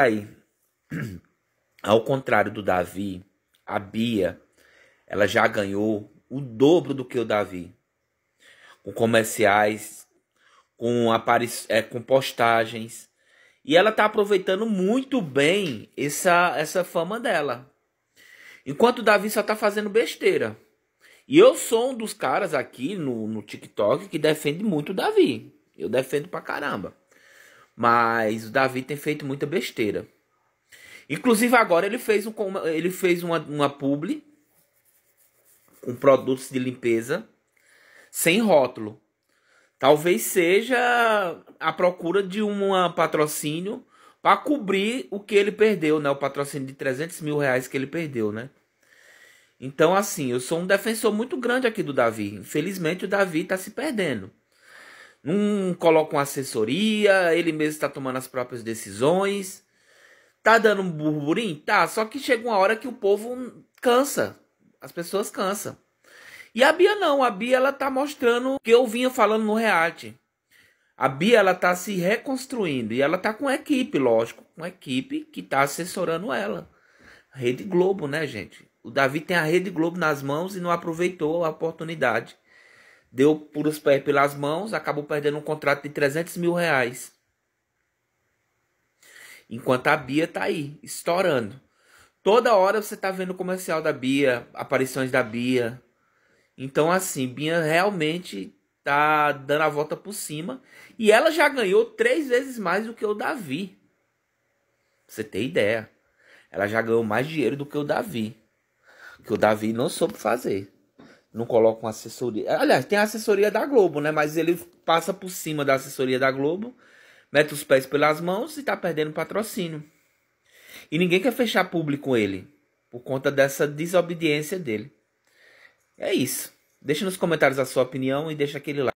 aí. Ao contrário do Davi, a Bia, ela já ganhou o dobro do que o Davi. Com comerciais, com, é, com postagens. E ela tá aproveitando muito bem essa, essa fama dela. Enquanto o Davi só tá fazendo besteira. E eu sou um dos caras aqui no, no TikTok que defende muito o Davi. Eu defendo pra caramba. Mas o Davi tem feito muita besteira. Inclusive agora ele fez, um, ele fez uma, uma publi com produtos de limpeza sem rótulo. Talvez seja a procura de um patrocínio para cobrir o que ele perdeu, né? O patrocínio de 300 mil reais que ele perdeu, né? Então, assim, eu sou um defensor muito grande aqui do Davi. Infelizmente, o Davi está se perdendo não coloca uma assessoria, ele mesmo está tomando as próprias decisões. Tá dando um burburinho? Tá, só que chega uma hora que o povo cansa. As pessoas cansam. E a Bia não, a Bia ela tá mostrando o que eu vinha falando no React. A Bia ela tá se reconstruindo e ela tá com equipe, lógico, com equipe que tá assessorando ela. Rede Globo, né, gente? O Davi tem a Rede Globo nas mãos e não aproveitou a oportunidade deu puros pés pelas mãos, acabou perdendo um contrato de 300 mil reais. Enquanto a Bia tá aí, estourando. Toda hora você tá vendo comercial da Bia, aparições da Bia. Então, assim, Bia realmente tá dando a volta por cima. E ela já ganhou três vezes mais do que o Davi. Pra você tem ideia. Ela já ganhou mais dinheiro do que o Davi. Que o Davi não soube fazer não colocam assessoria. Aliás, tem a assessoria da Globo, né? Mas ele passa por cima da assessoria da Globo, mete os pés pelas mãos e tá perdendo patrocínio. E ninguém quer fechar público com ele por conta dessa desobediência dele. É isso. Deixa nos comentários a sua opinião e deixa aquele like.